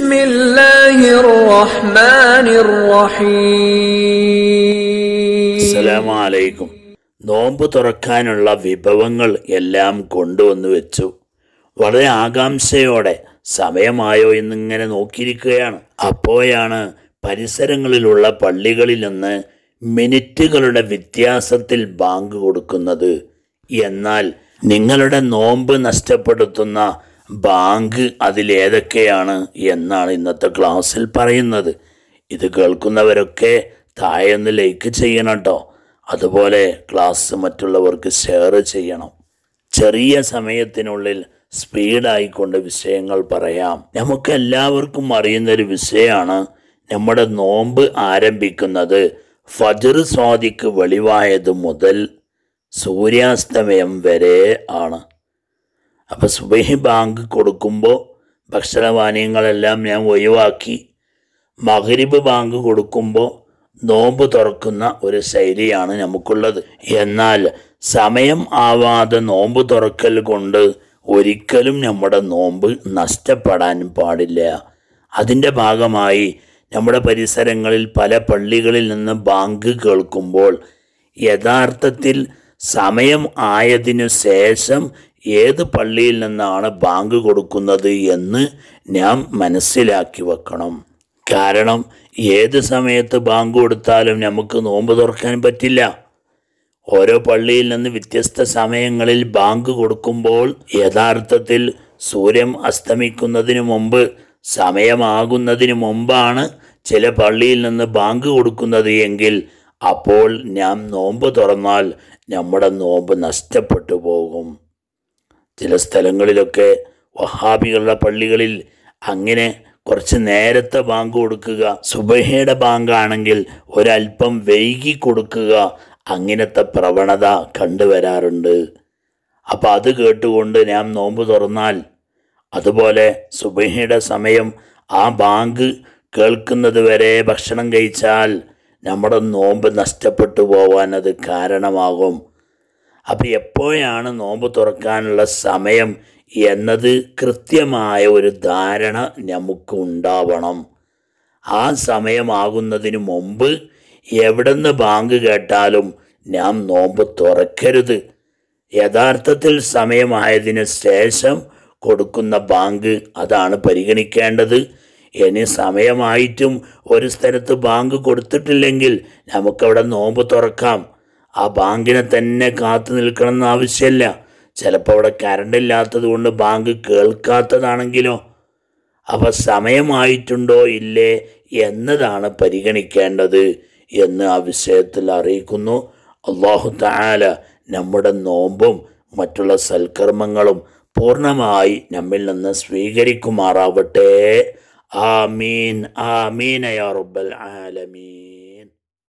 بسم الله الرحمن الرحيم السلام عليكم നോമ്പ് തുറക്കാനുള്ള വിഭവങ്ങൾ എല്ലാം കൊണ്ടുവന്നു വെച്ചു വളരെ ആകാംക്ഷയോടെ സമയമായോ എന്നിങ്ങനെ നോക്കിയിരിക്കുകയാണ് അപ്പോഴാണ് പരിസരങ്ങളിലുള്ള പള്ളികളിൽ നിന്ന് മിനിറ്റുകളുടെ വ്യത്യാസത്തിൽ ബാങ്ക് കൊടുക്കുന്നത് എന്നാൽ നിങ്ങളുടെ നോമ്പ് നഷ്ടപ്പെടുത്തുന്ന ബാങ്ക് അതിലേതൊക്കെയാണ് എന്നാണ് ഇന്നത്തെ ക്ലാസ്സിൽ പറയുന്നത് ഇത് കേൾക്കുന്നവരൊക്കെ താഴെ ഒന്ന് ലൈക്ക് ചെയ്യണം കേട്ടോ അതുപോലെ ക്ലാസ് മറ്റുള്ളവർക്ക് ഷെയർ ചെയ്യണം ചെറിയ സമയത്തിനുള്ളിൽ സ്പീഡായിക്കൊണ്ട് വിഷയങ്ങൾ പറയാം നമുക്ക് എല്ലാവർക്കും അറിയുന്നൊരു വിഷയമാണ് നമ്മുടെ നോമ്പ് ആരംഭിക്കുന്നത് ഫജർ സ്വാദിക്ക് വെളിവായത് മുതൽ സൂര്യാസ്തമയം വരെ ആണ് അപ്പോൾ സുബഹി ബാങ്ക് കൊടുക്കുമ്പോൾ ഭക്ഷണപാനീയങ്ങളെല്ലാം ഞാൻ ഒഴിവാക്കി മഹരിബ് ബാങ്ക് കൊടുക്കുമ്പോൾ നോമ്പ് തുറക്കുന്ന ഒരു ശൈലിയാണ് നമുക്കുള്ളത് എന്നാൽ സമയം ആവാതെ നോമ്പ് തുറക്കൽ കൊണ്ട് ഒരിക്കലും നമ്മുടെ നോമ്പ് നഷ്ടപ്പെടാൻ പാടില്ല അതിൻ്റെ ഭാഗമായി നമ്മുടെ പരിസരങ്ങളിൽ പല പള്ളികളിൽ നിന്ന് ബാങ്ക് കേൾക്കുമ്പോൾ യഥാർത്ഥത്തിൽ സമയം ആയതിനു ശേഷം ഏത് പള്ളിയിൽ നിന്നാണ് ബാങ്ക് കൊടുക്കുന്നത് എന്ന് നാം മനസ്സിലാക്കി വെക്കണം കാരണം ഏത് സമയത്ത് ബാങ്ക് കൊടുത്താലും നമുക്ക് നോമ്പ് തുറക്കാൻ പറ്റില്ല ഓരോ പള്ളിയിൽ നിന്ന് വ്യത്യസ്ത സമയങ്ങളിൽ ബാങ്ക് കൊടുക്കുമ്പോൾ യഥാർത്ഥത്തിൽ സൂര്യൻ അസ്തമിക്കുന്നതിന് മുമ്പ് സമയമാകുന്നതിന് മുമ്പാണ് ചില പള്ളിയിൽ നിന്ന് ബാങ്ക് കൊടുക്കുന്നത് എങ്കിൽ അപ്പോൾ നാം നോമ്പ് തുറന്നാൽ നമ്മുടെ നോമ്പ് നഷ്ടപ്പെട്ടു പോകും ചില സ്ഥലങ്ങളിലൊക്കെ വഹാബികളുടെ പള്ളികളിൽ അങ്ങനെ കുറച്ച് നേരത്തെ ബാങ്ക് കൊടുക്കുക സുബഹയുടെ ബാങ്കാണെങ്കിൽ ഒരല്പം വൈകി കൊടുക്കുക അങ്ങനത്തെ പ്രവണത കണ്ടുവരാറുണ്ട് അപ്പോൾ അത് കേട്ടുകൊണ്ട് ഞാൻ നോമ്പ് തുറന്നാൽ അതുപോലെ സുബഹയുടെ സമയം ആ ബാങ്ക് കേൾക്കുന്നത് വരെ ഭക്ഷണം കഴിച്ചാൽ നമ്മുടെ നോമ്പ് നഷ്ടപ്പെട്ടു പോവാൻ അത് കാരണമാകും അപ്പോൾ എപ്പോഴാണ് നോമ്പ് തുറക്കാനുള്ള സമയം എന്നത് കൃത്യമായ ഒരു ധാരണ നമുക്ക് ഉണ്ടാവണം ആ സമയമാകുന്നതിന് മുമ്പ് എവിടെന്ന് ബാങ്ക് കേട്ടാലും നാം നോമ്പ് തുറക്കരുത് യഥാർത്ഥത്തിൽ സമയമായതിന് ശേഷം കൊടുക്കുന്ന ബാങ്ക് അതാണ് പരിഗണിക്കേണ്ടത് ഇനി സമയമായിട്ടും ഒരു സ്ഥലത്ത് ബാങ്ക് കൊടുത്തിട്ടില്ലെങ്കിൽ നമുക്കവിടെ നോമ്പ് തുറക്കാം ആ ബാങ്കിനെ തന്നെ കാത്തു നിൽക്കണം ആവശ്യമില്ല ചിലപ്പോൾ അവിടെ കറണ്ട് ഇല്ലാത്തത് കൊണ്ട് ബാങ്ക് കേൾക്കാത്തതാണെങ്കിലോ അവ സമയമായിട്ടുണ്ടോ ഇല്ലേ എന്നതാണ് പരിഗണിക്കേണ്ടത് എന്ന് ആ വിഷയത്തിൽ അറിയിക്കുന്നു അള്ളാഹു താല നമ്മുടെ നോമ്പും മറ്റുള്ള സൽക്കർമ്മങ്ങളും പൂർണ്ണമായി നമ്മിൽ നിന്ന് സ്വീകരിക്കുമാറാവട്ടെ ആമീൻ ആമീനയാ റബ്ബൽ ആലമീൻ